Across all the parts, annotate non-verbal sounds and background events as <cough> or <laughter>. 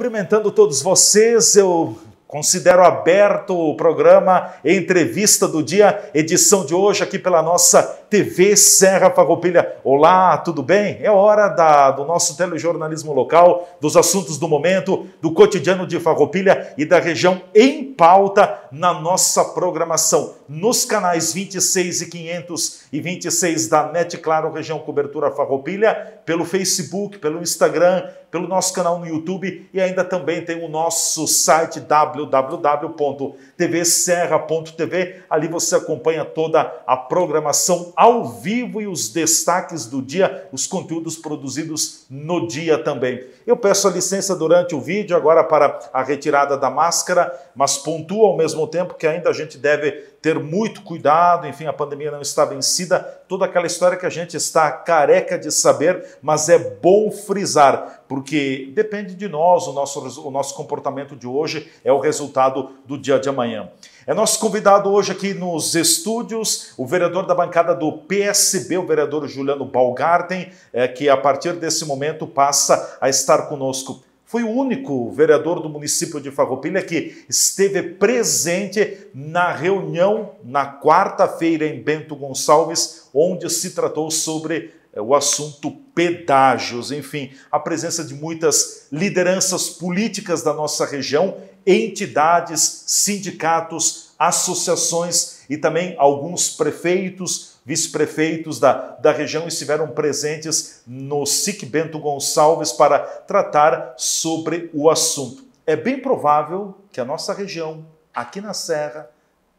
cumprimentando todos vocês. Eu considero aberto o programa Entrevista do Dia, edição de hoje, aqui pela nossa TV Serra Farroupilha. Olá, tudo bem? É hora da, do nosso telejornalismo local, dos assuntos do momento, do cotidiano de Farroupilha e da região em pauta na nossa programação nos canais 26 e 526 da NET Claro Região Cobertura Farroupilha, pelo Facebook, pelo Instagram, pelo nosso canal no YouTube e ainda também tem o nosso site www.tvserra.tv. Ali você acompanha toda a programação ao vivo e os destaques do dia, os conteúdos produzidos no dia também. Eu peço a licença durante o vídeo agora para a retirada da máscara, mas pontuo ao mesmo tempo que ainda a gente deve ter muito cuidado, enfim, a pandemia não está vencida, toda aquela história que a gente está careca de saber, mas é bom frisar, porque depende de nós, o nosso, o nosso comportamento de hoje é o resultado do dia de amanhã. É nosso convidado hoje aqui nos estúdios, o vereador da bancada do PSB, o vereador Juliano Balgarten, é, que a partir desse momento passa a estar conosco. Foi o único vereador do município de Farroupilha que esteve presente na reunião na quarta-feira em Bento Gonçalves, onde se tratou sobre é, o assunto pedágios, enfim, a presença de muitas lideranças políticas da nossa região entidades, sindicatos, associações e também alguns prefeitos, vice-prefeitos da, da região estiveram presentes no SIC Bento Gonçalves para tratar sobre o assunto. É bem provável que a nossa região, aqui na Serra,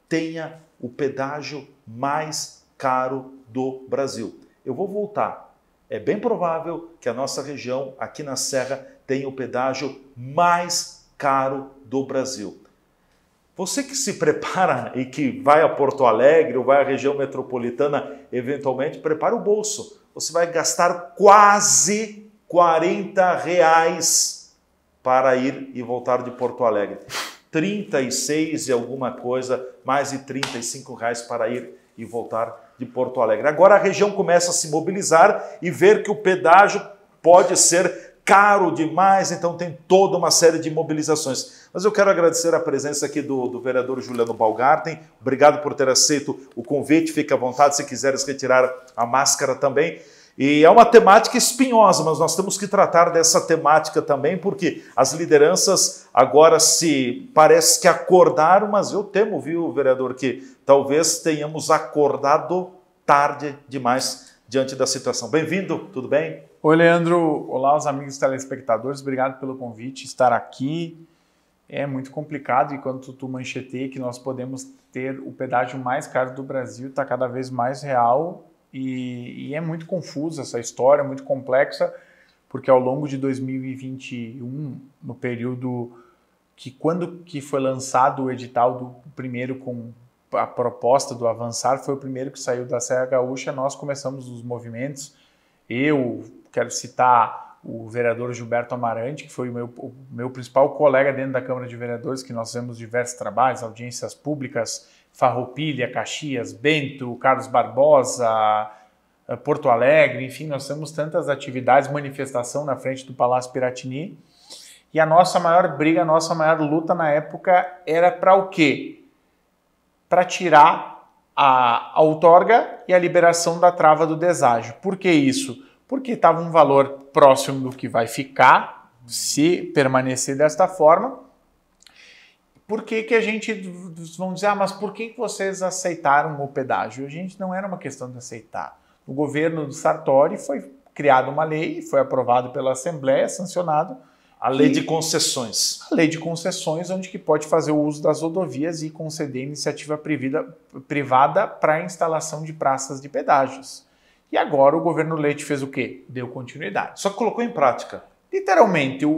tenha o pedágio mais caro do Brasil. Eu vou voltar. É bem provável que a nossa região, aqui na Serra, tenha o pedágio mais caro do Brasil. Você que se prepara <laughs> e que vai a Porto Alegre ou vai à região metropolitana, eventualmente, prepare o bolso. Você vai gastar quase 40 reais para ir e voltar de Porto Alegre. 36 e alguma coisa, mais de 35 reais para ir e voltar de Porto Alegre. Agora a região começa a se mobilizar e ver que o pedágio pode ser caro demais, então tem toda uma série de mobilizações. Mas eu quero agradecer a presença aqui do, do vereador Juliano Balgarten. Obrigado por ter aceito o convite. Fique à vontade se quiseres retirar a máscara também. E é uma temática espinhosa, mas nós temos que tratar dessa temática também, porque as lideranças agora se parece que acordaram, mas eu temo, viu, vereador, que talvez tenhamos acordado tarde demais diante da situação. Bem-vindo, tudo bem? Oi, Leandro. Olá, os amigos telespectadores. Obrigado pelo convite, estar aqui. É muito complicado e quando tu mancheteia que nós podemos ter o pedágio mais caro do Brasil, está cada vez mais real e, e é muito confusa essa história, muito complexa, porque ao longo de 2021, no período que quando que foi lançado o edital do primeiro com a proposta do Avançar foi o primeiro que saiu da Serra Gaúcha. Nós começamos os movimentos. Eu quero citar o vereador Gilberto Amarante, que foi o meu, o meu principal colega dentro da Câmara de Vereadores, que nós fizemos diversos trabalhos, audiências públicas, Farroupilha, Caxias, Bento, Carlos Barbosa, eh, Porto Alegre, enfim, nós temos tantas atividades, manifestação na frente do Palácio Piratini. E a nossa maior briga, a nossa maior luta na época era para o quê? para tirar a, outorga e a liberação da trava do deságio. Por que isso? Porque estava um valor próximo do que vai ficar se permanecer desta forma. Por que, que a gente vão dizer, ah, mas por que vocês aceitaram o pedágio? A gente não era uma questão de aceitar. O governo do Sartori foi criada uma lei, foi aprovado pela Assembleia, sancionado, a lei de concessões. A lei de concessões, onde que pode fazer o uso das rodovias e conceder iniciativa privida, privada para a instalação de praças de pedágios. E agora o governo Leite fez o quê? Deu continuidade. Só colocou em prática. Literalmente, o,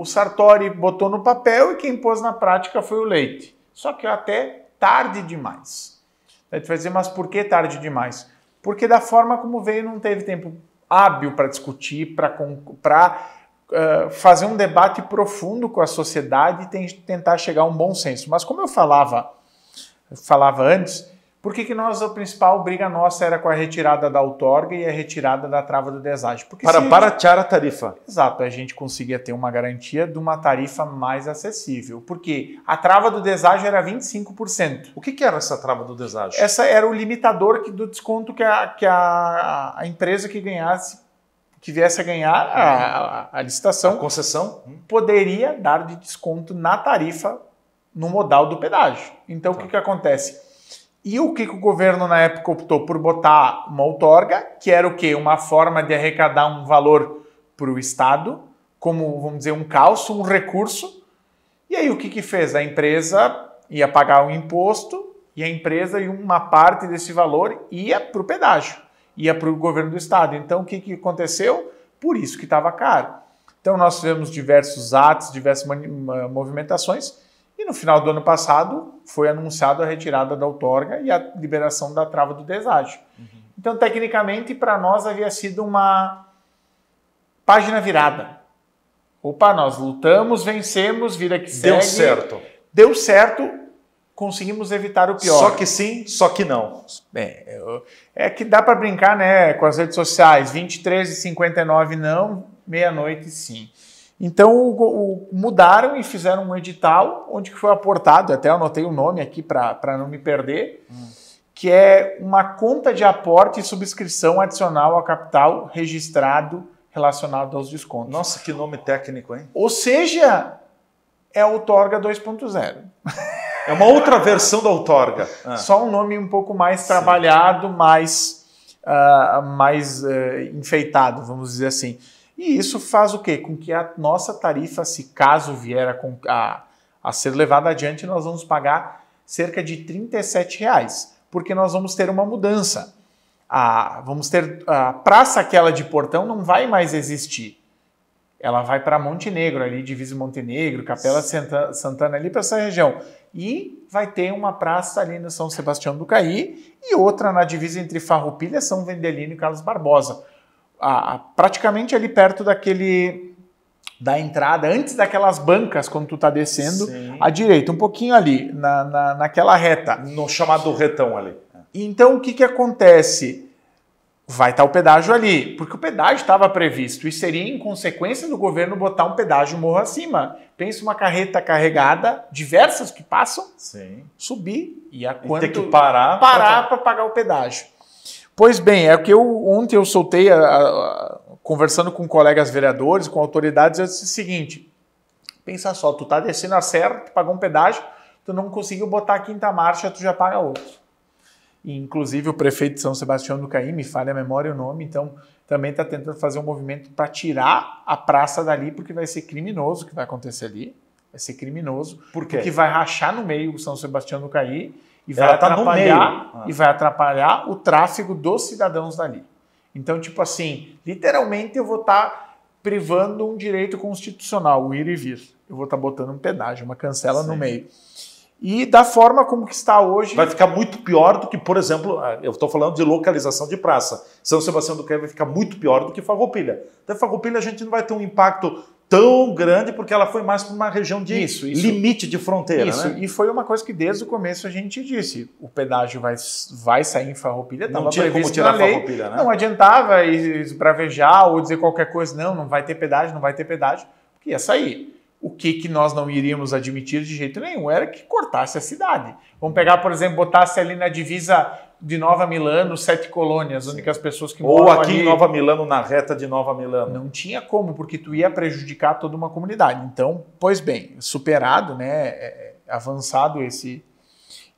o Sartori botou no papel e quem pôs na prática foi o Leite. Só que até tarde demais. A gente vai dizer, mas por que tarde demais? Porque da forma como veio não teve tempo hábil para discutir, para eh, fazer um debate profundo com a sociedade e tentar chegar a um bom senso. Mas como eu falava, falava antes, por que, que nós, a principal briga nossa era com a retirada da outorga e a retirada da trava do deságio? Porque Para baratear a tarifa. Exato, a gente conseguia ter uma garantia de uma tarifa mais acessível. Porque a trava do deságio era 25%. O que, que era essa trava do deságio? Essa era o limitador que, do desconto que, a, que a, a empresa que ganhasse que viesse a ganhar a, é. a, a licitação, a concessão, hum. poderia dar de desconto na tarifa no modal do pedágio. Então, tá. o que, que acontece? E o que, que, o governo na época optou por botar uma outorga, que era o quê? Uma forma de arrecadar um valor para o Estado, como, vamos dizer, um calço, um recurso. E aí o que, que fez? A empresa ia pagar um imposto e a empresa e uma parte desse valor ia para o pedágio ia para o governo do estado. Então o que, que aconteceu? Por isso que estava caro. Então nós tivemos diversos atos, diversas movimentações e no final do ano passado foi anunciado a retirada da outorga e a liberação da trava do deságio. Uhum. Então tecnicamente para nós havia sido uma página virada. Opa, nós lutamos, vencemos, vira que Deu segue. Deu certo. Deu certo conseguimos evitar o pior. Só que sim, só que não. Bem, eu... é que dá para brincar né, com as redes sociais, 23 e 59 não, meia-noite sim. Então o, o, mudaram e fizeram um edital onde foi aportado, até anotei o nome aqui para não me perder, hum. que é uma conta de aporte e subscrição adicional ao capital registrado relacionado aos descontos. Nossa, que nome técnico, hein? Ou seja, é o Torga 2.0. É uma outra versão da outorga. É. Ah. Só um nome um pouco mais trabalhado, mais, uh, mais uh, enfeitado, vamos dizer assim. E isso faz o quê? Com que a nossa tarifa, se caso vier a, a, a ser levada adiante, nós vamos pagar cerca de R$ reais, porque nós vamos ter uma mudança. A, vamos ter a praça aquela de portão não vai mais existir ela vai para Montenegro, ali, divisa Montenegro, Capela Santa, Santana, ali para essa região. E vai ter uma praça ali no São Sebastião do Caí e outra na divisa entre Farroupilha, São Vendelino e Carlos Barbosa. praticamente ali perto daquele da entrada, antes daquelas bancas, quando tu tá descendo, Sim. à direita, um pouquinho ali, na, na, naquela reta. No chamado retão ali. Então, o que que acontece? vai estar tá o pedágio ali, porque o pedágio estava previsto e seria em consequência do governo botar um pedágio morro acima. Pensa uma carreta carregada, diversas que passam, Sim. subir e, a quanto, e ter que parar para tá- pagar o pedágio. Pois bem, é o que eu ontem eu soltei a, a, conversando com colegas vereadores, com autoridades, eu disse o seguinte: pensa só, tu tá descendo a serra, tu pagou um pedágio, tu não conseguiu botar a quinta marcha, tu já paga outro inclusive o prefeito de São Sebastião do Caim, me falha a memória o nome, então também está tentando fazer um movimento para tirar a praça dali, porque vai ser criminoso o que vai acontecer ali. Vai ser criminoso. Por quê? Porque vai rachar no meio o São Sebastião do Caí e vai tá atrapalhar ah. e vai atrapalhar o tráfego dos cidadãos dali. Então, tipo assim, literalmente eu vou estar tá privando um direito constitucional, o ir e vir. Eu vou estar tá botando um pedágio, uma cancela Sim. no meio. E da forma como que está hoje. Vai ficar muito pior do que, por exemplo, ah, eu estou falando de localização de praça. São Sebastião do quer vai ficar muito pior do que Farroupilha. então Farroupilha a gente não vai ter um impacto tão grande porque ela foi mais para uma região de isso, isso. limite de fronteira. Isso, né? e foi uma coisa que desde o começo a gente disse: o pedágio vai, vai sair em farroupilha, não tinha como tirar farroupilha, né? Não adiantava esbravejar ou dizer qualquer coisa, não, não vai ter pedágio, não vai ter pedágio, porque ia sair o que, que nós não iríamos admitir de jeito nenhum era que cortasse a cidade. Vamos pegar, por exemplo, botasse ali na divisa de Nova Milano, Sete Colônias, as únicas pessoas que Ou aqui ali, em Nova Milano, na reta de Nova Milano. Não tinha como, porque tu ia prejudicar toda uma comunidade. Então, pois bem, superado, né, é, é, avançado esse,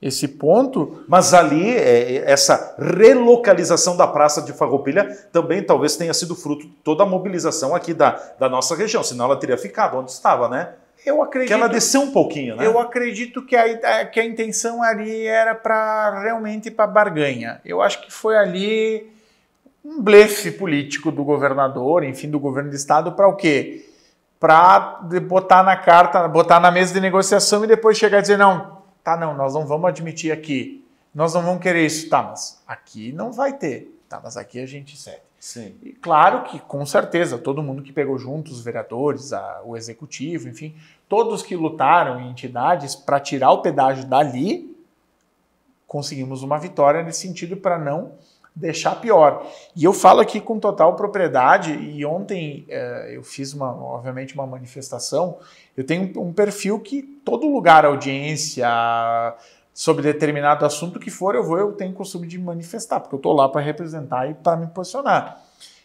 esse ponto. Mas ali, é, é, essa relocalização da Praça de Farroupilha também talvez tenha sido fruto de toda a mobilização aqui da, da nossa região, senão ela teria ficado onde estava, né? Eu acredito, que ela desceu um pouquinho, né? Eu acredito que a, que a intenção ali era para realmente para barganha. Eu acho que foi ali um blefe político do governador, enfim, do governo do estado, para o quê? Para botar na carta, botar na mesa de negociação e depois chegar a dizer, não, Tá, não, nós não vamos admitir aqui. Nós não vamos querer isso. Tá, mas aqui não vai ter. Tá, mas aqui a gente cede. Sim. E claro que, com certeza, todo mundo que pegou junto, os vereadores, a, o executivo, enfim, todos que lutaram em entidades para tirar o pedágio dali, conseguimos uma vitória nesse sentido para não deixar pior. E eu falo aqui com total propriedade, e ontem é, eu fiz, uma, obviamente, uma manifestação. Eu tenho um perfil que todo lugar, audiência, sobre determinado assunto que for, eu vou, eu tenho costume de manifestar, porque eu estou lá para representar e para me posicionar.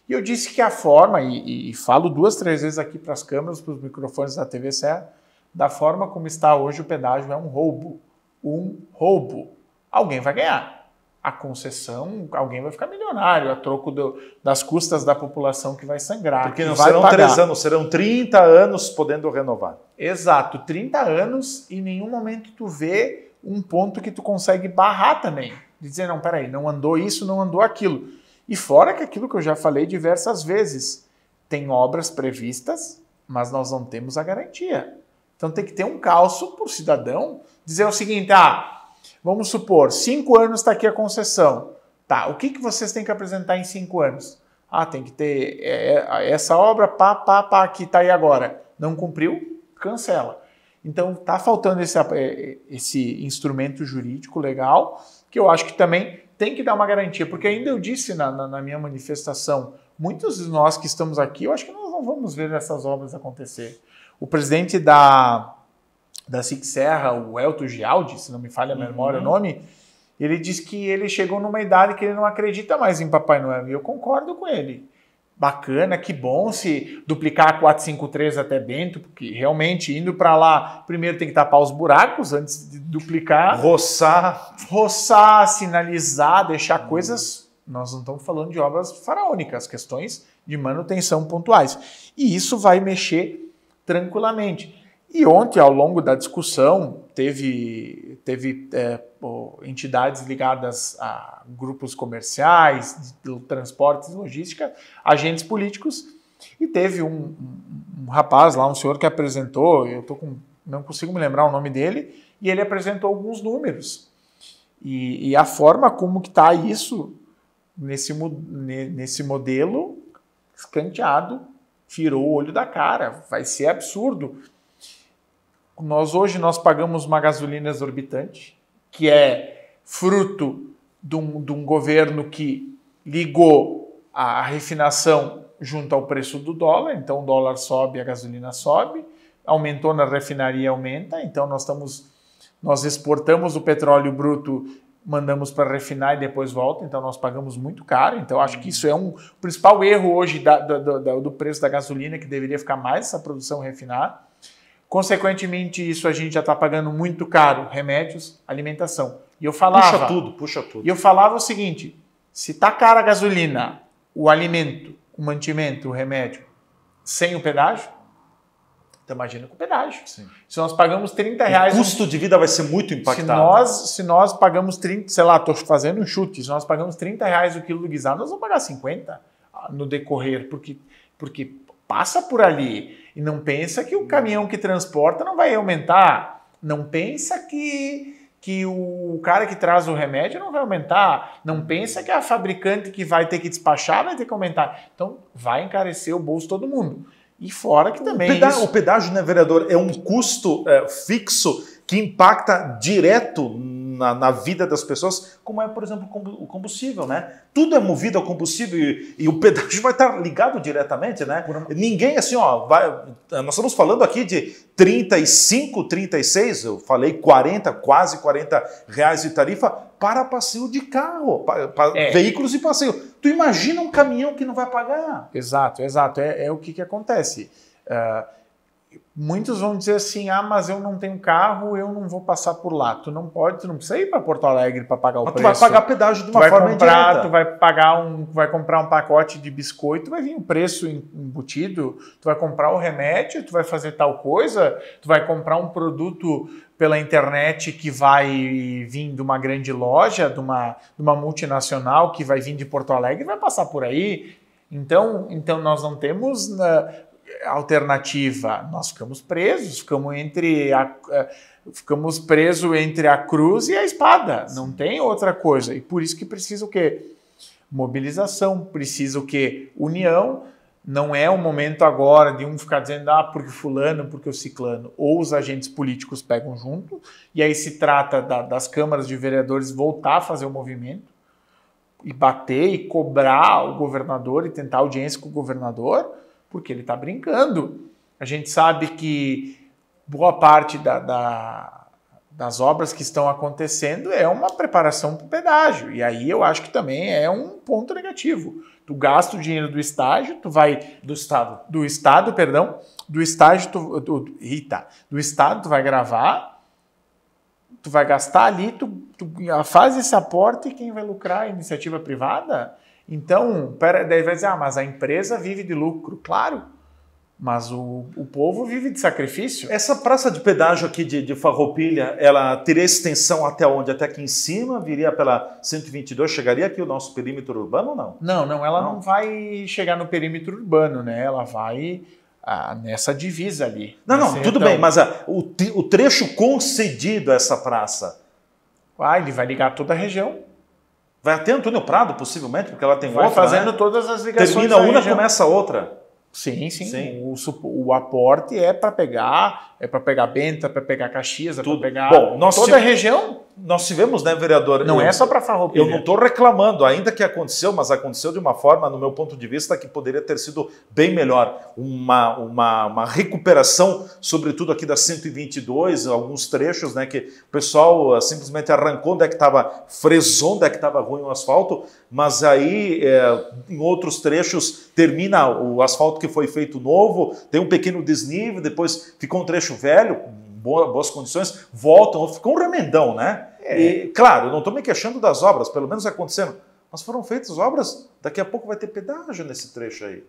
E eu disse que a forma, e, e falo duas, três vezes aqui para as câmeras, para os microfones da TV Serra, da forma como está hoje o pedágio é um roubo. Um roubo. Alguém vai ganhar a concessão, alguém vai ficar milionário a troco do, das custas da população que vai sangrar. Porque não serão pagar. três anos, serão 30 anos podendo renovar. Exato, 30 anos e em nenhum momento tu vê um ponto que tu consegue barrar também. De dizer, não, peraí, não andou isso, não andou aquilo. E fora que aquilo que eu já falei diversas vezes, tem obras previstas, mas nós não temos a garantia. Então tem que ter um calço para o cidadão dizer o seguinte, ah, Vamos supor, cinco anos está aqui a concessão. Tá, o que, que vocês têm que apresentar em cinco anos? Ah, tem que ter é, é, essa obra, pá, pá, pá, aqui está aí agora. Não cumpriu? Cancela. Então, está faltando esse, é, esse instrumento jurídico legal, que eu acho que também tem que dar uma garantia, porque ainda eu disse na, na, na minha manifestação, muitos de nós que estamos aqui, eu acho que nós não vamos ver essas obras acontecer. O presidente da, da Sig Serra, o Elton Gialdi, se não me falha a uhum. memória uhum. o nome, ele diz que ele chegou numa idade que ele não acredita mais em Papai Noel. E eu concordo com ele. Bacana, que bom se duplicar 453 até Bento, porque realmente indo para lá, primeiro tem que tapar os buracos antes de duplicar. Roçar. Roçar, sinalizar, deixar coisas. Nós não estamos falando de obras faraônicas, questões de manutenção pontuais. E isso vai mexer tranquilamente. E ontem, ao longo da discussão, teve, teve é, entidades ligadas a grupos comerciais, transportes, logística, agentes políticos, e teve um, um rapaz lá, um senhor que apresentou, eu tô com, não consigo me lembrar o nome dele, e ele apresentou alguns números. E, e a forma como que está isso nesse, nesse modelo escanteado, tirou o olho da cara, vai ser absurdo nós hoje nós pagamos uma gasolina exorbitante, que é fruto de um, de um governo que ligou a refinação junto ao preço do dólar, então o dólar sobe, a gasolina sobe, aumentou na refinaria, aumenta, então nós estamos nós exportamos o petróleo bruto, mandamos para refinar e depois volta, então nós pagamos muito caro. Então acho que isso é um principal erro hoje da, do, do preço da gasolina, que deveria ficar mais essa produção refinada. Consequentemente, isso a gente já está pagando muito caro, remédios, alimentação. E eu falava. Puxa tudo, puxa tudo. E eu falava o seguinte: se tá cara a gasolina, o alimento, o mantimento, o remédio, sem o pedágio, então imagina com o pedágio. Sim. Se nós pagamos 30 reais. O custo um... de vida vai ser muito impactado. Se nós, se nós pagamos 30, sei lá, estou fazendo um chute, se nós pagamos 30 reais o quilo do guisado, nós vamos pagar 50 no decorrer, porque, porque passa por ali e não pensa que o caminhão que transporta não vai aumentar. Não pensa que, que o cara que traz o remédio não vai aumentar. Não pensa que a fabricante que vai ter que despachar vai ter que aumentar. Então vai encarecer o bolso todo mundo. E fora que também. O, peda isso... o pedágio, né, vereador, é um custo é, fixo que impacta direto na, na, vida das pessoas, como é, por exemplo, o combustível, né? Tudo é movido ao combustível e, e o pedágio <laughs> vai estar ligado diretamente, né? Ninguém, assim, ó, vai, nós estamos falando aqui de 35, 36, eu falei 40, quase 40 reais de tarifa para passeio de carro, para, para é. veículos de passeio. Tu imagina um caminhão que não vai pagar? Exato, exato. É, é o que, que acontece. Uh, Muitos vão dizer assim: ah, mas eu não tenho carro, eu não vou passar por lá. Tu não pode, tu não precisa ir para Porto Alegre para pagar o mas preço. Tu vai pagar pedágio de uma tu forma comprar, Tu vai pagar um, vai comprar um pacote de biscoito, vai vir o um preço embutido. Tu vai comprar o remédio, tu vai fazer tal coisa. Tu vai comprar um produto pela internet que vai vir de uma grande loja, de uma, de uma multinacional que vai vir de Porto Alegre, vai passar por aí. Então, então nós não temos né, alternativa, nós ficamos presos, ficamos entre a, eh, ficamos presos entre a cruz e a espada, não tem outra coisa. E por isso que precisa o quê? Mobilização, precisa o quê? União. Não é o momento agora de um ficar dizendo, ah, porque fulano, porque o ciclano, ou os agentes políticos pegam junto, e aí se trata da, das câmaras de vereadores voltar a fazer o movimento, e bater e cobrar o governador e tentar audiência com o governador, porque ele está brincando. A gente sabe que boa parte da, da, das obras que estão acontecendo é uma preparação para o pedágio. E aí eu acho que também é um ponto negativo. Tu gasta o dinheiro do estágio, tu vai do estado, do estado, perdão, do estágio tu, do, eita, do estado tu vai gravar, tu vai gastar ali, tu, tu faz esse aporte e quem vai lucrar? A iniciativa privada? Então, pera, daí vai dizer, ah, mas a empresa vive de lucro. Claro, mas o, o povo vive de sacrifício. Essa praça de pedágio aqui de, de Farroupilha, ela teria extensão até onde? Até aqui em cima? Viria pela 122? Chegaria aqui o nosso perímetro urbano ou não? Não, não, ela não, não vai chegar no perímetro urbano, né? Ela vai ah, nessa divisa ali. Não, não, tudo bem, mas ah, o, o trecho concedido a essa praça. Ah, ele vai ligar toda a região. Vai até Antônio Prado, possivelmente, porque ela tem Vai outra, fazendo né? todas as ligações. Termina uma, região. começa outra. Sim, sim. sim. O, o aporte é para pegar é para pegar benta, é para pegar Caxias, é para pegar Bom, nós toda a região. Nós tivemos, né, vereador? Não eu, é só para Farroupilha. Eu não estou reclamando, ainda que aconteceu, mas aconteceu de uma forma, no meu ponto de vista, que poderia ter sido bem melhor. Uma, uma, uma recuperação, sobretudo aqui da 122, alguns trechos, né, que o pessoal ah, simplesmente arrancou onde é que estava fresão, onde é que estava ruim o asfalto, mas aí é, em outros trechos termina o asfalto que foi feito novo, tem um pequeno desnível, depois ficou um trecho trecho velho, boas condições, voltam, ficou um remendão, né? É. E, claro, eu não estou me queixando das obras, pelo menos acontecendo. Mas foram feitas obras, daqui a pouco vai ter pedágio nesse trecho aí.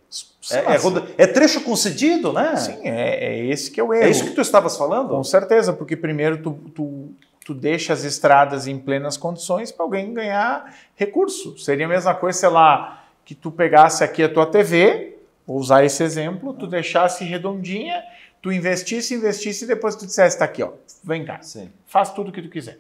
é, é, é, trecho concedido, né? Sim, é, é, esse que eu é é erro. É isso que tu estavas falando? Com certeza, porque primeiro tu, tu, tu deixa as estradas em plenas condições para alguém ganhar recurso. Seria a mesma coisa, sei lá, que tu pegasse aqui a tua TV, vou usar esse exemplo, tu deixasse redondinha tu investisse, investisse e depois tu dissesse, tá aqui, ó, vem cá, Sim. faz tudo o que tu quiser.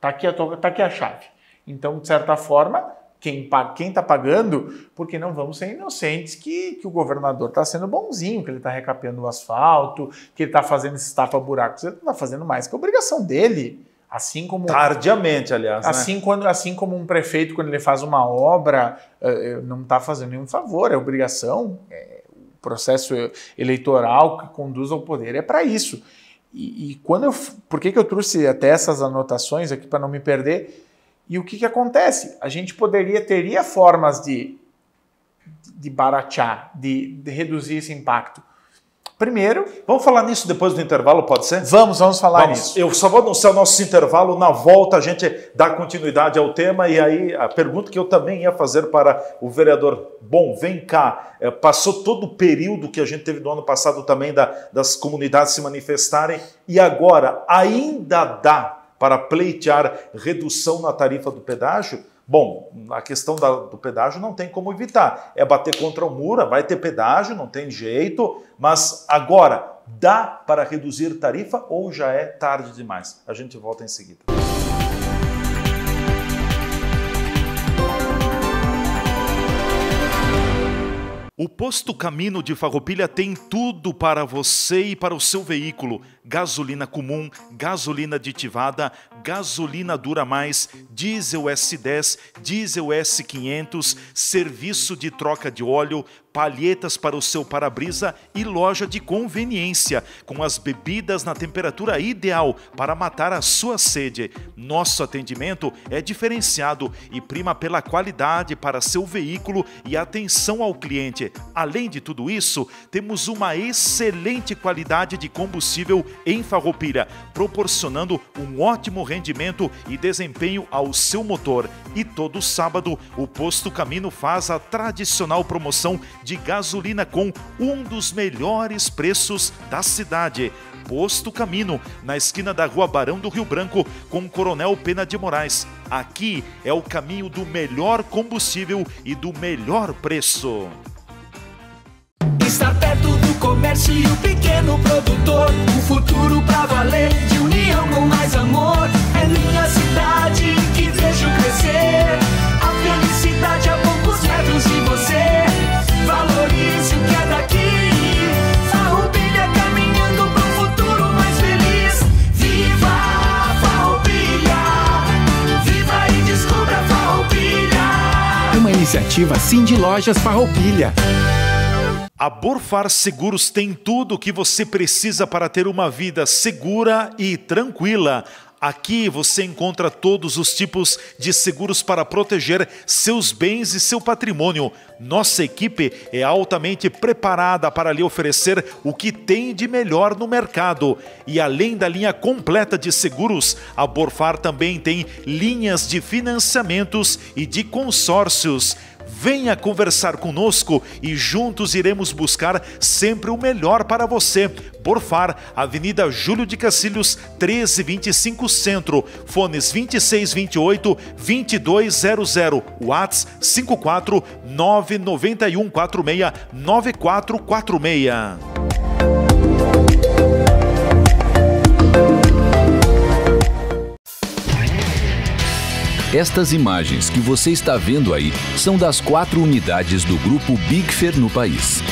Tá aqui, a tua, tá aqui a chave. Então, de certa forma, quem está pagando, porque não vamos ser inocentes que, que o governador está sendo bonzinho, que ele está recapeando o asfalto, que ele está fazendo esses tapa-buracos. Ele não está fazendo mais que a obrigação dele. Assim como. Tardiamente, aliás. Né? Assim, né? quando, assim como um prefeito, quando ele faz uma obra, eh, eh, não está fazendo nenhum favor, é obrigação. É, processo eleitoral que conduz ao poder. É para isso. E, e, quando eu, por que, que eu trouxe até essas anotações aqui para não me perder? E o que, que acontece? A gente poderia teria formas de, de baratear, de, de reduzir esse impacto. Primeiro. Vamos falar nisso depois do intervalo, pode ser? Vamos, vamos falar vamos. nisso. Eu só vou anunciar o nosso intervalo. Na volta, a gente dá continuidade ao tema. E aí, a pergunta que eu também ia fazer para o vereador: bom, vem cá, é, passou todo o período que a gente teve no ano passado também da, das comunidades se manifestarem, e agora ainda dá para pleitear redução na tarifa do pedágio? Bom, a questão da, do pedágio não tem como evitar. É bater contra o muro, vai ter pedágio, não tem jeito. Mas agora, dá para reduzir tarifa ou já é tarde demais? A gente volta em seguida. O posto Caminho de Farroupilha tem tudo para você e para o seu veículo gasolina comum, gasolina aditivada, gasolina dura mais, diesel S10, diesel S500, serviço de troca de óleo, palhetas para o seu para-brisa e loja de conveniência, com as bebidas na temperatura ideal para matar a sua sede. Nosso atendimento é diferenciado e prima pela qualidade para seu veículo e atenção ao cliente. Além de tudo isso, temos uma excelente qualidade de combustível em Farroupilha, proporcionando um ótimo rendimento e desempenho ao seu motor. E todo sábado, o posto Camino faz a tradicional promoção de gasolina com um dos melhores preços da cidade. Posto Camino, na esquina da Rua Barão do Rio Branco, com Coronel Pena de Moraes. Aqui é o caminho do melhor combustível e do melhor preço comércio e o pequeno produtor. Um futuro pra valer, de união com mais amor. É minha cidade que vejo crescer. A felicidade a poucos metros de você. Valorize o que é daqui. Farroupilha caminhando pro futuro mais feliz. Viva a Viva e descubra a Farroupilha! Uma iniciativa Sim de Lojas Farroupilha. A Burfar Seguros tem tudo o que você precisa para ter uma vida segura e tranquila. Aqui você encontra todos os tipos de seguros para proteger seus bens e seu patrimônio. Nossa equipe é altamente preparada para lhe oferecer o que tem de melhor no mercado. E além da linha completa de seguros, a Borfar também tem linhas de financiamentos e de consórcios venha conversar conosco e juntos iremos buscar sempre o melhor para você. Borfar, Avenida Júlio de Cacilhos, 1325 Centro, fones 2628 2200, Whats 54 99146 9446. Estas imagens que você está vendo aí são das quatro unidades do grupo Bigfer no país.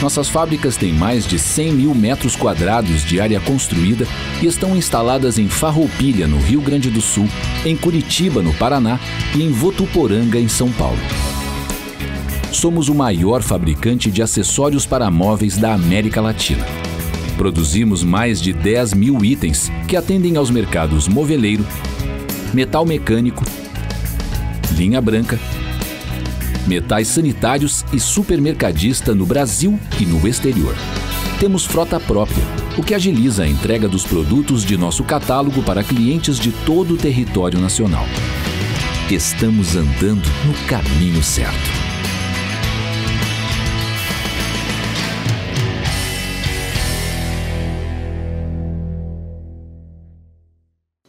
Nossas fábricas têm mais de 100 mil metros quadrados de área construída e estão instaladas em Farroupilha, no Rio Grande do Sul, em Curitiba, no Paraná e em Votuporanga, em São Paulo. Somos o maior fabricante de acessórios para móveis da América Latina. Produzimos mais de 10 mil itens que atendem aos mercados moveleiro, metal mecânico, linha branca, metais sanitários e supermercadista no Brasil e no exterior. Temos frota própria, o que agiliza a entrega dos produtos de nosso catálogo para clientes de todo o território nacional. Estamos andando no caminho certo.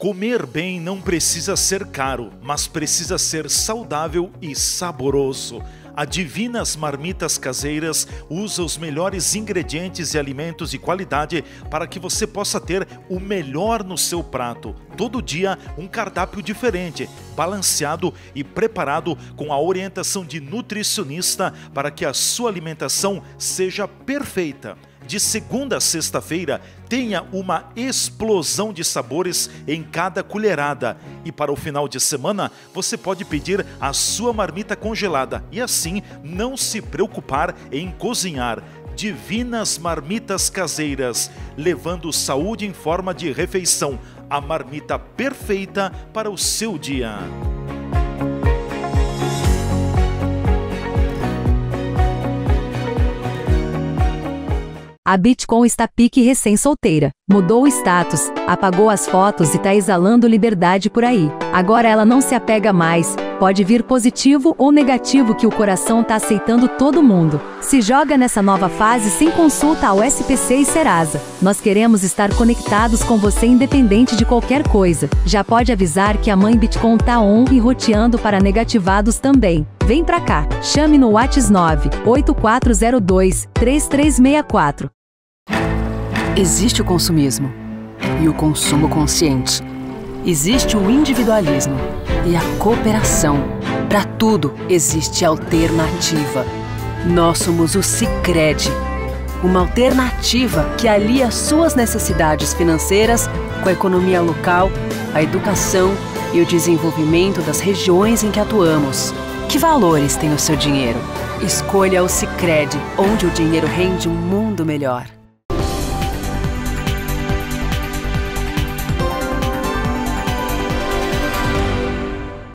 Comer bem não precisa ser caro, mas precisa ser saudável e saboroso. A Divinas Marmitas Caseiras usa os melhores ingredientes e alimentos de qualidade para que você possa ter o melhor no seu prato. Todo dia, um cardápio diferente, balanceado e preparado com a orientação de nutricionista para que a sua alimentação seja perfeita de segunda a sexta-feira, tenha uma explosão de sabores em cada colherada. E para o final de semana, você pode pedir a sua marmita congelada e assim não se preocupar em cozinhar. Divinas Marmitas Caseiras, levando saúde em forma de refeição, a marmita perfeita para o seu dia. A Bitcoin está pique recém-solteira. Mudou o status, apagou as fotos e tá exalando liberdade por aí. Agora ela não se apega mais, pode vir positivo ou negativo que o coração tá aceitando todo mundo. Se joga nessa nova fase sem consulta ao SPC e Serasa. Nós queremos estar conectados com você independente de qualquer coisa. Já pode avisar que a mãe Bitcoin tá on e roteando para negativados também. Vem pra cá. Chame no Whats 8402 3364. Existe o consumismo e o consumo consciente. Existe o individualismo e a cooperação. Para tudo existe alternativa. Nós somos o Cicred. uma alternativa que alia suas necessidades financeiras com a economia local, a educação e o desenvolvimento das regiões em que atuamos. Que valores tem o seu dinheiro? Escolha o Sicredi, onde o dinheiro rende um mundo melhor.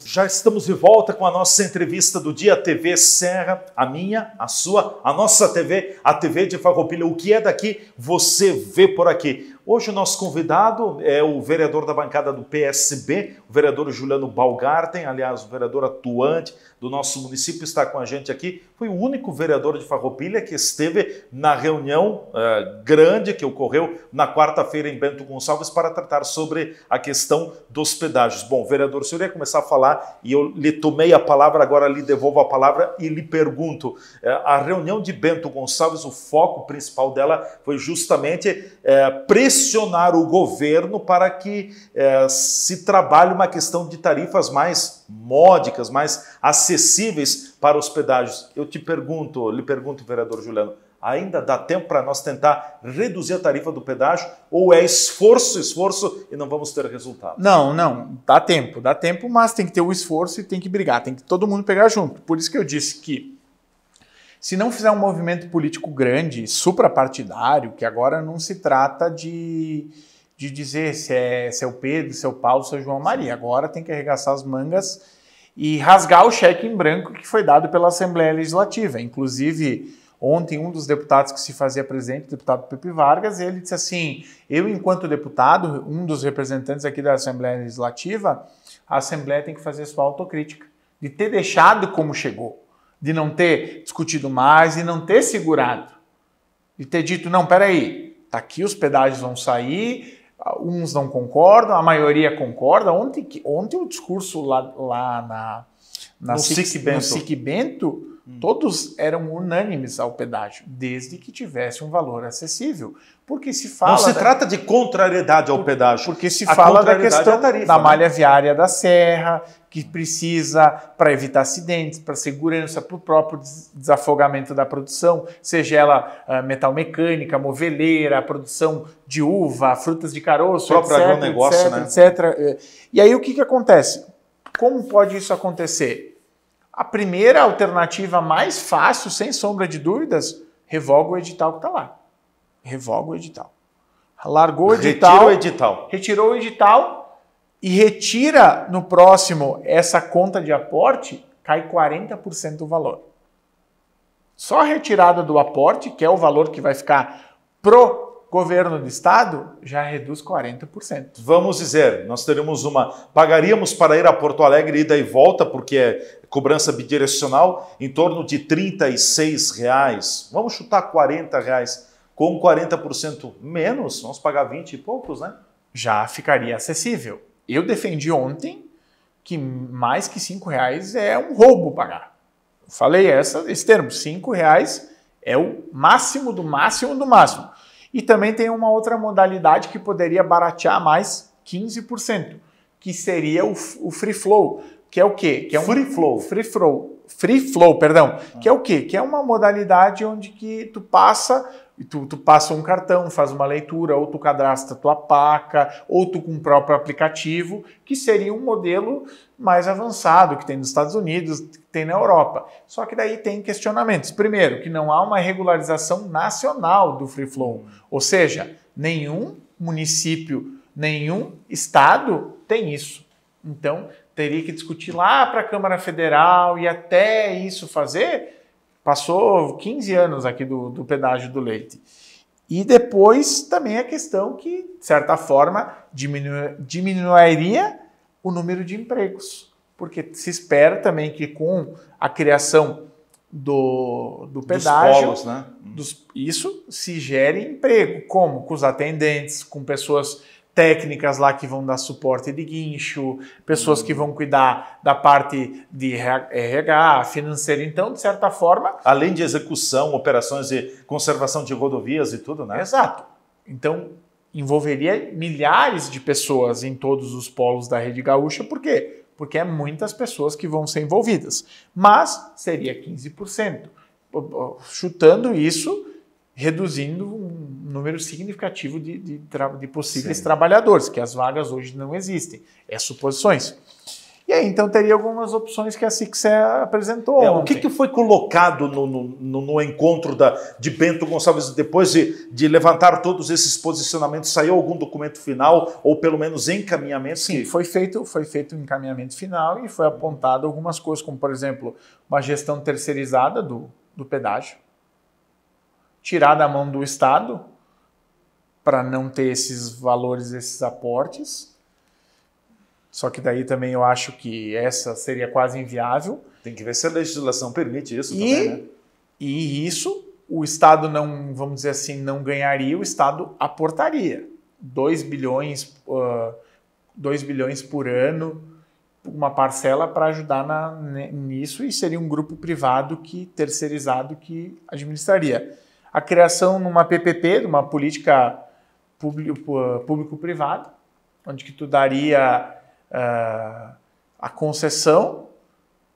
Já estamos de volta com a nossa entrevista do dia TV Serra, a minha, a sua, a nossa TV, a TV de Farroupilha. O que é daqui, você vê por aqui. Hoje o nosso convidado é o vereador da bancada do PSB, o vereador Juliano Balgarten, aliás, o vereador atuante do nosso município está com a gente aqui. Foi o único vereador de Farroupilha que esteve na reunião uh, grande que ocorreu na quarta-feira em Bento Gonçalves para tratar sobre a questão dos pedágios. Bom, vereador, o senhor ia começar a falar e eu lhe tomei a palavra, agora lhe devolvo a palavra e lhe pergunto. Uh, a reunião de Bento Gonçalves, o foco principal dela foi justamente uh, pressionar o governo para que se trabalhe uma questão de tarifas mais módicas, mais acessíveis acessíveis para hospedagens. Eu te pergunto, lhe pergunto, vereador Juliano, ainda dá tempo para nós tentar reduzir a tarifa do pedágio ou é esforço, esforço e não vamos ter resultado? Não, não, dá tempo, dá tempo, mas tem que ter o esforço e tem que brigar, tem que todo mundo pegar junto. Por isso que eu disse que se não fizer um movimento político grande, suprapartidário, que agora não se trata de, de dizer se é, se é o Pedro, se é o Paulo, se é o João Maria, agora tem que arregaçar as mangas e rasgar o cheque em branco que foi dado pela Assembleia Legislativa. Inclusive, ontem um dos deputados que se fazia presente, o deputado Pepe Vargas, ele disse assim: "Eu enquanto deputado, um dos representantes aqui da Assembleia Legislativa, a Assembleia tem que fazer sua autocrítica de ter deixado como chegou, de não ter discutido mais e não ter segurado, de ter dito não, peraí, tá aqui os pedágios vão sair, uns não concordam, a maioria concorda. Ontem, ontem o discurso lá, lá na, na no SIC Bento, no Cic Bento Hum. Todos eram unânimes ao pedágio, desde que tivesse um valor acessível. Porque se fala. Não se da... trata de contrariedade ao pedágio. Porque se a fala da é questão tarifa, da né? malha viária da serra, que precisa para evitar acidentes, para segurança, para o próprio desafogamento da produção, seja ela uh, metal mecânica, moveleira, produção de uva, frutas de caroço, o próprio etc, negócio, etc, né? etc. E aí o que, que acontece? Como pode isso acontecer? A primeira alternativa mais fácil, sem sombra de dúvidas, revoga o edital que está lá. Revoga o edital. Largou o edital. Retirou o edital. Retirou o edital e retira no próximo essa conta de aporte, cai 40% do valor. Só a retirada do aporte, que é o valor que vai ficar pro governo do estado já reduz 40%. Vamos dizer, nós teríamos uma. Pagaríamos para ir a Porto Alegre ida e volta, porque é cobrança bidirecional em torno de R$ reais. Vamos chutar R$ reais. Com 40% menos, vamos pagar 20 e poucos, né? Já ficaria acessível. Eu defendi ontem que mais que R$ reais é um roubo pagar. Falei essa, esse termo, R$ reais é o máximo do máximo do máximo. E também tem uma outra modalidade que poderia baratear mais 15%, que seria o, o free flow que é o quê? Que é um free flow. Free flow, free flow, perdão, ah. que é o quê? Que é uma modalidade onde que tu passa Tu, tu, passa um cartão, faz uma leitura, ou tu cadastra tua paca, ou tu com o próprio aplicativo, que seria um modelo mais avançado que tem nos Estados Unidos, que tem na Europa. Só que daí tem questionamentos. Primeiro, que não há uma regularização nacional do free flow, ou seja, nenhum município, nenhum estado tem isso. Então, teria que discutir lá para a Câmara Federal e até isso fazer, passou 15 anos aqui do, do pedágio do leite. E depois também a questão que, de certa forma, diminu diminuiria o número de empregos, porque se espera também que com a criação do, do pedágio, dos polos, né? Dos, isso se gere emprego, como com os atendentes, com pessoas técnicas lá que vão dar suporte de guincho, pessoas que uhum. vão cuidar da parte de RH, financeira. Então, de certa forma. Além de execução, operações de conservação de rodovias e tudo, né? Exato. Então, envolveria milhares de pessoas em todos os polos da rede gaúcha, por quê? Porque é muitas pessoas que vão ser envolvidas. Mas seria 15%. Chutando isso, reduzindo um número significativo de, de, de possíveis Sim. trabalhadores, que as vagas hoje não existem. É suposições. E aí, então, teria algumas opções que a CICSE apresentou. É, o que, que, foi colocado no, no, no encontro da, de Bento Gonçalves, depois de, de, levantar todos esses posicionamentos, saiu algum documento final, ou pelo menos encaminhamento? Sim, que... foi, feito, foi feito um encaminhamento final e foi apontado algumas coisas, como, por exemplo, uma gestão terceirizada do, do pedágio tirar da mão do Estado para não ter esses valores, esses aportes. Só que daí também eu acho que essa seria quase inviável. Tem que ver se a legislação permite isso e, também, né? E isso o Estado não, vamos dizer assim, não ganharia, o Estado aportaria. 2 bilhões, uh, 2 bilhões por ano, uma parcela para ajudar na, nisso, e seria um grupo privado que terceirizado que administraria a criação numa PPP, de uma política público-privada, onde que tu daria uh, a concessão,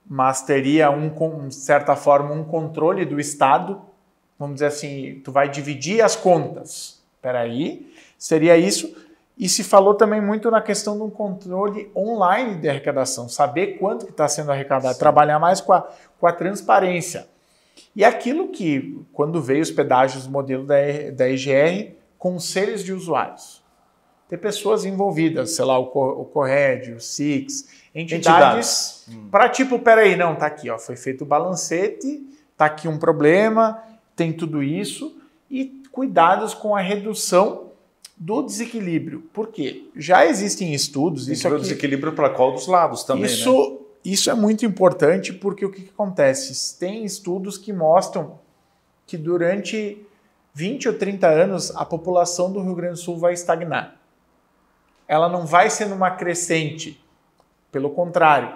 mas teria, um, de certa forma, um controle do Estado. Vamos dizer assim, tu vai dividir as contas. espera aí, seria isso. E se falou também muito na questão de um controle online de arrecadação, saber quanto que está sendo arrecadado, Sim. trabalhar mais com a, com a transparência. E aquilo que, quando veio os pedágios do modelo da, da EGR, conselhos de usuários. Ter pessoas envolvidas, sei lá, o, o Corred, o SIX, entidades, entidades. Hum. para tipo, peraí, não, tá aqui, ó, foi feito o balancete, tá aqui um problema, tem tudo isso, e cuidados com a redução do desequilíbrio. Por quê? Já existem estudos. Isso o desequilíbrio para qual dos lados também? Isso né? Isso é muito importante porque o que, que acontece? Tem estudos que mostram que durante 20 ou 30 anos a população do Rio Grande do Sul vai estagnar. Ela não vai ser numa crescente. Pelo contrário,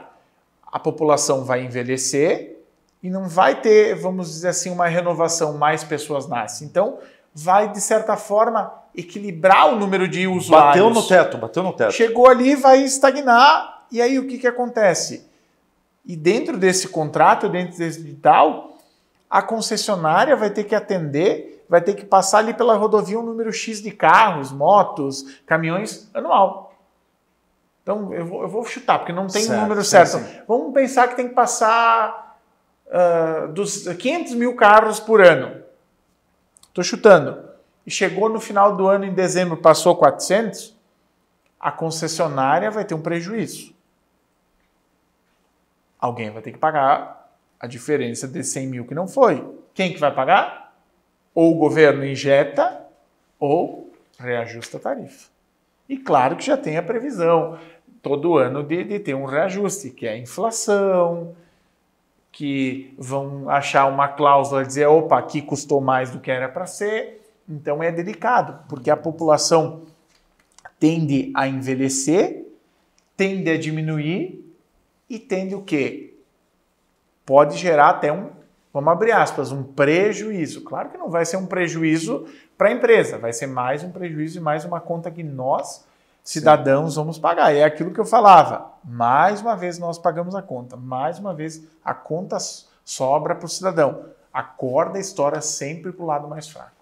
a população vai envelhecer e não vai ter, vamos dizer assim, uma renovação, mais pessoas nascem. Então, vai de certa forma equilibrar o número de usuários. Bateu no teto, bateu no teto. Chegou ali, vai estagnar e aí o que, que acontece? E dentro desse contrato, dentro desse edital, a concessionária vai ter que atender, vai ter que passar ali pela rodovia um número X de carros, motos, caminhões anual. Então, eu vou, eu vou chutar, porque não tem certo, um número certo. Vamos pensar que tem que passar uh, dos 500 mil carros por ano. Estou chutando. E chegou no final do ano, em dezembro, passou 400, a concessionária vai ter um prejuízo. Alguém vai ter que pagar a diferença de 100 mil que não foi. Quem que vai pagar? Ou o governo injeta ou reajusta a tarifa. E claro que já tem a previsão todo ano de, de ter um reajuste, que é a inflação, que vão achar uma cláusula e dizer, opa, aqui custou mais do que era para ser. Então é delicado, porque a população tende a envelhecer, tende a diminuir e tende o quê? Pode gerar até um, vamos abrir aspas, um prejuízo. Claro que não vai ser um prejuízo para a empresa, vai ser mais um prejuízo e mais uma conta que nós, cidadãos, Sim. vamos pagar. é aquilo que eu falava, mais uma vez nós pagamos a conta, mais uma vez a conta sobra para o cidadão. A história estoura sempre para o lado mais fraco.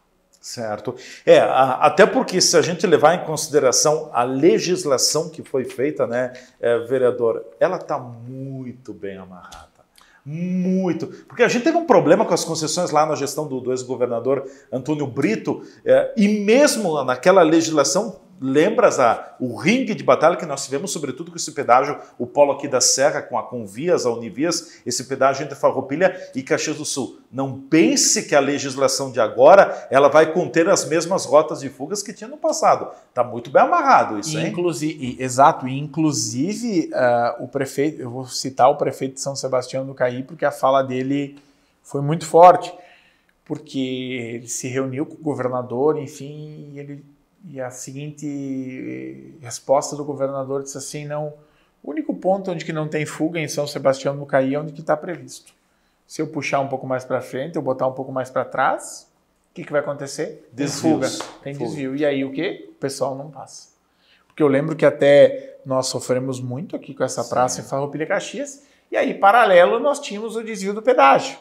Certo. É, a, até porque se a gente levar em consideração a legislação que foi feita, né, é, vereador, ela está muito bem amarrada. Muito. Porque a gente teve um problema com as concessões lá na gestão do, do ex-governador Antônio Brito, é, e mesmo naquela legislação lembras a, o ringue de batalha que nós tivemos, sobretudo com esse pedágio, o polo aqui da Serra, com a Convias, a Univias, esse pedágio entre Farroupilha e Caxias do Sul. Não pense que a legislação de agora ela vai conter as mesmas rotas de fugas que tinha no passado. Está muito bem amarrado isso, hein? exato, inclusive uh, o prefeito, eu vou citar o prefeito de São Sebastião do Caí, porque a fala dele foi muito forte. Porque ele se reuniu com o governador, enfim, e ele e a seguinte eh, resposta do governador disse assim, não, o único ponto onde que não tem fuga em São Sebastião do Caí é onde que está previsto. Se eu puxar um pouco mais para frente, eu botar um pouco mais para trás, o que, que vai acontecer? Desvios. Tem tem fuga. desvio. E aí o que? O pessoal não passa. Porque eu lembro que até nós sofremos muito aqui com essa praça em Farroupilha Caxias, e aí, paralelo, nós tínhamos o desvio do pedágio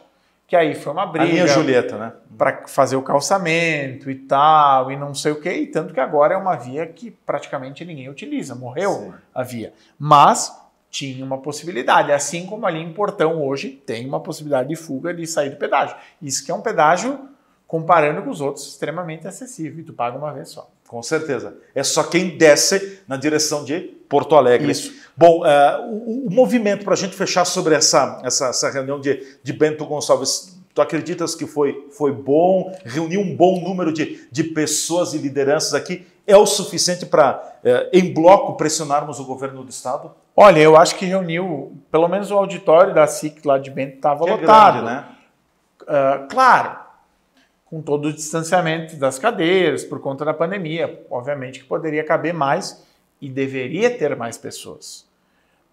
que aí foi uma briga. A minha Julieta, né? Para fazer o calçamento e tal, e não sei o quê. E tanto que agora é uma via que praticamente ninguém utiliza, morreu Sim. a via. Mas tinha uma possibilidade, assim como ali em Portão hoje tem uma possibilidade de fuga de sair do pedágio. Isso que é um pedágio, comparando com os outros, extremamente acessível, e tu paga uma vez só. Com certeza. É só quem desce na direção de Porto Alegre. Isso. Bom, uh, o, o, movimento, para a gente fechar sobre essa, essa, essa reunião de, de Bento Gonçalves, Tu acreditas que foi, foi bom, reuniu um bom número de, de pessoas e lideranças aqui? É o suficiente para, é, em bloco, pressionarmos o governo do Estado? Olha, eu acho que reuniu, pelo menos o auditório da SIC lá de Bento estava é lotado. É grande, né? Uh, claro, com todo o distanciamento das cadeiras por conta da pandemia. Obviamente que poderia caber mais e deveria ter mais pessoas.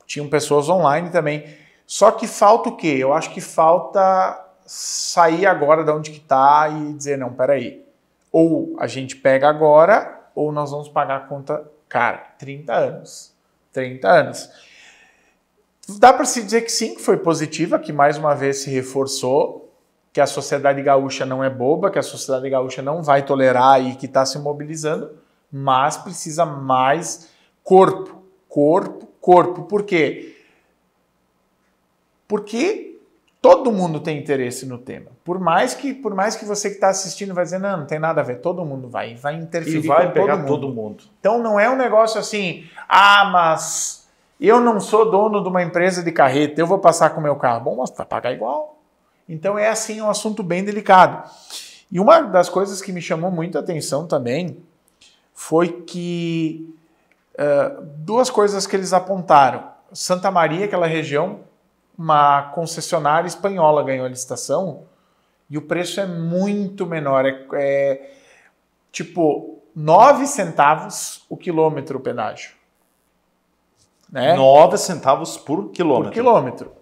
Tinham pessoas online também. Só que falta o quê? Eu acho que falta sair agora de onde que tá e dizer, não, peraí. Ou a gente pega agora, ou nós vamos pagar a conta cara, 30 anos. 30 anos. Dá para se dizer que sim, que foi positiva, que mais uma vez se reforçou que a sociedade gaúcha não é boba, que a sociedade gaúcha não vai tolerar e que está se mobilizando, mas precisa mais corpo, corpo, corpo. Por quê? Porque todo mundo tem interesse no tema. Por mais que, por mais que você que está assistindo vai dizer, não, não tem nada a ver, todo mundo vai, vai interferir. E vai pegar todo mundo. todo mundo. Então não é um negócio assim, ah, mas eu não sou dono de uma empresa de carreta, eu vou passar com o meu carro. Bom, mas vai pagar igual. Então é assim um assunto bem delicado. E uma das coisas que me chamou muito a atenção também foi que uh, duas coisas que eles apontaram. Santa Maria, aquela região, uma concessionária espanhola ganhou a licitação e o preço é muito menor. É, é tipo 9 centavos o quilômetro o pedágio. Né? centavos por quilômetro. Por quilômetro.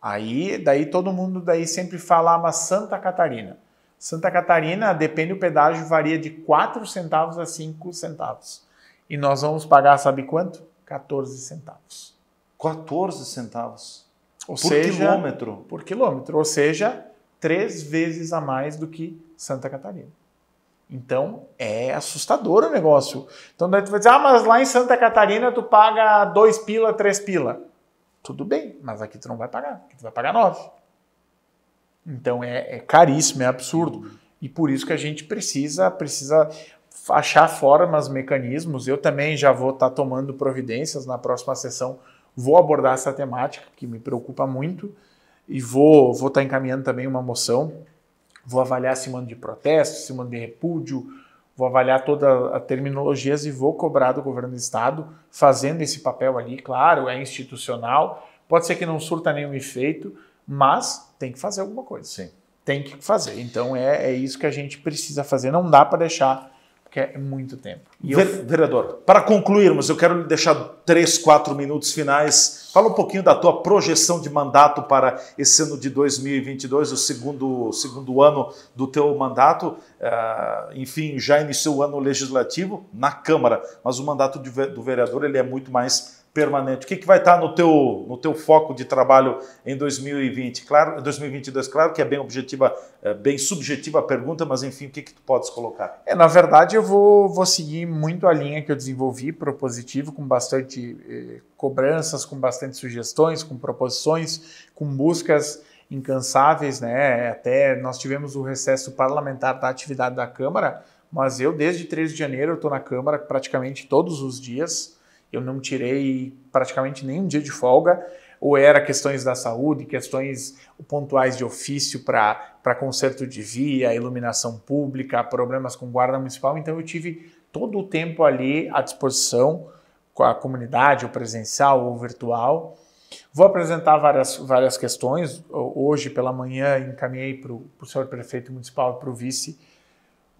Aí, daí todo mundo daí sempre fala, ah, mas Santa Catarina. Santa Catarina, depende, o pedágio varia de 4 centavos a 5 centavos. E nós vamos pagar, sabe quanto? 14 centavos. 14 centavos? Ou por seja, quilômetro? Por quilômetro, ou seja, três vezes a mais do que Santa Catarina. Então, é assustador o negócio. Então, daí tu vai dizer, ah, mas lá em Santa Catarina tu paga 2 pila, 3 pila. Tudo bem, mas aqui tu não vai pagar, aqui tu vai pagar nove Então é, é caríssimo, é absurdo. E por isso que a gente precisa, precisa achar formas, mecanismos. Eu também já vou estar tá tomando providências na próxima sessão. Vou abordar essa temática que me preocupa muito e vou vou estar tá encaminhando também uma moção. Vou avaliar se mando de protesto, se mando de repúdio, vou avaliar toda a terminologia e vou cobrar do governo do estado fazendo esse papel ali, claro, é institucional, pode ser que não surta nenhum efeito, mas tem que fazer alguma coisa. Sim. Tem que fazer. Então é, é isso que a gente precisa fazer. Não dá para deixar porque é muito tempo. Ver, vereador, para concluirmos, eu quero lhe deixar três, quatro minutos finais. Fala um pouquinho da tua projeção de mandato para esse ano de 2022, o segundo, segundo ano do teu mandato. Uh, enfim, já iniciou o ano legislativo na Câmara, mas o mandato de, do vereador ele é muito mais permanente? O que, que vai estar tá no teu, no teu foco de trabalho em 2020? Claro, 2022, claro que é bem objetiva, é bem subjetiva a pergunta, mas enfim, o que, que tu podes colocar? É, na verdade, eu vou, vou seguir muito a linha que eu desenvolvi, propositivo, com bastante eh, cobranças, com bastante sugestões, com proposições, com buscas incansáveis, né? Até nós tivemos o recesso parlamentar da atividade da Câmara, mas eu desde 13 de janeiro eu estou na Câmara praticamente todos os dias, eu não tirei praticamente nenhum dia de folga, ou era questões da saúde, questões pontuais de ofício para conserto de via, iluminação pública, problemas com guarda municipal. Então eu tive todo o tempo ali à disposição com a comunidade, ou presencial ou virtual. Vou apresentar várias, várias questões. Hoje pela manhã encaminhei para o senhor prefeito municipal e para o vice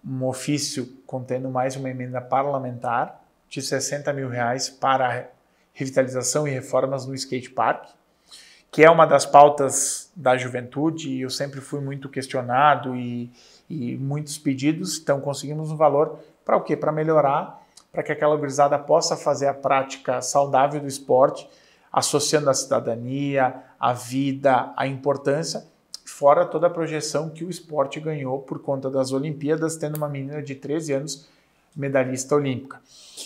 um ofício contendo mais uma emenda parlamentar de 60 mil reais para revitalização e reformas no skate park, que é uma das pautas da juventude e eu sempre fui muito questionado e, e muitos pedidos, então conseguimos um valor para o quê? Para melhorar, para que aquela gurizada possa fazer a prática saudável do esporte, associando a cidadania, a vida, a importância, fora toda a projeção que o esporte ganhou por conta das Olimpíadas, tendo uma menina de 13 anos medalhista olímpica.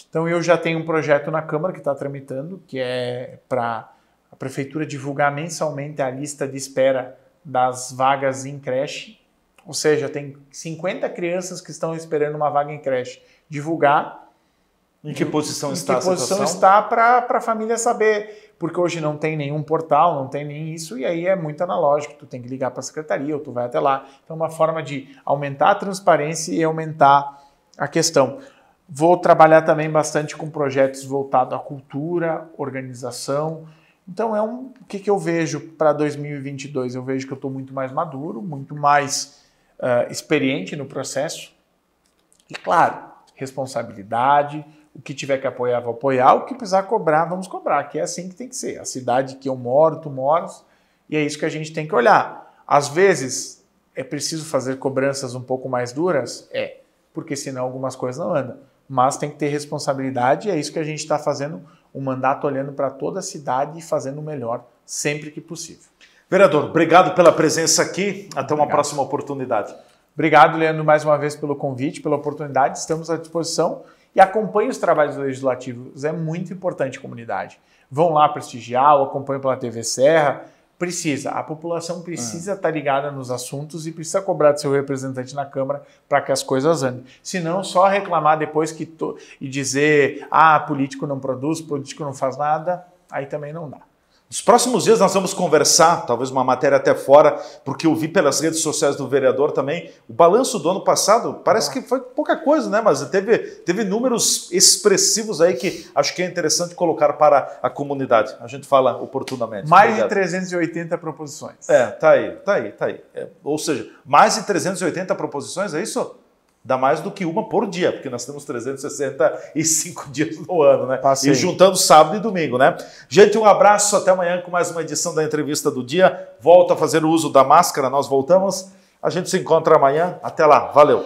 Então eu já tenho um projeto na Câmara que está tramitando, que é para a prefeitura divulgar mensalmente a lista de espera das vagas em creche. Ou seja, tem 50 crianças que estão esperando uma vaga em creche. Divulgar. Em que posição em está que a posição situação? está para a família saber. Porque hoje não tem nenhum portal, não tem nem isso, e aí é muito analógico. Tu tem que ligar para a secretaria ou tu vai até lá. Então, é uma forma de aumentar a transparência e aumentar a questão. Vou trabalhar também bastante com projetos voltados à cultura, organização. Então é um, o que, que eu vejo para 2022? Eu vejo que eu estou muito mais maduro, muito mais uh, experiente no processo. E claro, responsabilidade, o que tiver que apoiar, vou apoiar, o que precisar cobrar, vamos cobrar, que é assim que tem que ser. A cidade que eu moro, tu moras, e é isso que a gente tem que olhar. Às vezes é preciso fazer cobranças um pouco mais duras? É porque senão algumas coisas não andam. Mas tem que ter responsabilidade e é isso que a gente está fazendo, um mandato olhando para toda a cidade e fazendo o melhor sempre que possível. Vereador, obrigado pela presença aqui. Até uma obrigado. próxima oportunidade. Obrigado, Leandro, mais uma vez pelo convite, pela oportunidade. Estamos à disposição e acompanhe os trabalhos legislativos. É muito importante, comunidade. Vão lá prestigiar, acompanhe pela TV Serra Precisa, a população precisa estar é. tá ligada nos assuntos e precisa cobrar do seu representante na Câmara para que as coisas andem. Se não, só reclamar depois que to... e dizer, ah, político não produz, político não faz nada, aí também não dá. Nos próximos dias nós vamos conversar, talvez uma matéria até fora, porque eu vi pelas redes sociais do vereador também, o balanço do ano passado, parece que foi pouca coisa, né? Mas teve, teve números expressivos aí que acho que é interessante colocar para a comunidade. A gente fala oportunamente. Mais Obrigado. de 380 proposições. É, tá aí, tá aí, tá aí. É, ou seja, mais de 380 proposições, é isso? dá mais do que uma por dia, porque nós temos 365 <laughs> dias no ano, né? Passei. E juntando sábado e domingo, né? Gente, um abraço, até amanhã com mais uma edição da entrevista do dia. Volto a fazer o uso da máscara, nós voltamos. A gente se encontra amanhã. Até lá, valeu!